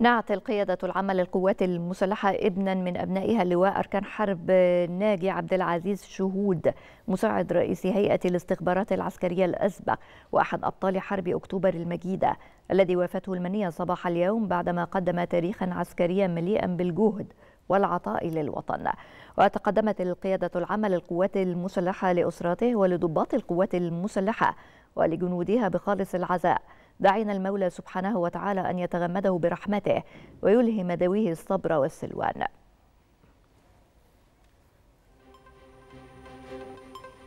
نعت القيادة العامة للقوات المسلحة ابنا من أبنائها اللواء أركان حرب ناجي عبد العزيز شهود مساعد رئيس هيئة الاستخبارات العسكرية الأسبق وأحد أبطال حرب أكتوبر المجيدة الذي وافته المنية صباح اليوم بعدما قدم تاريخا عسكريا مليئا بالجهد والعطاء للوطن وتقدمت القيادة العامة للقوات المسلحة لأسرته ولضباط القوات المسلحة ولجنودها بخالص العزاء دعينا المولى سبحانه وتعالى أن يتغمده برحمته ويلهم ذويه الصبر والسلوان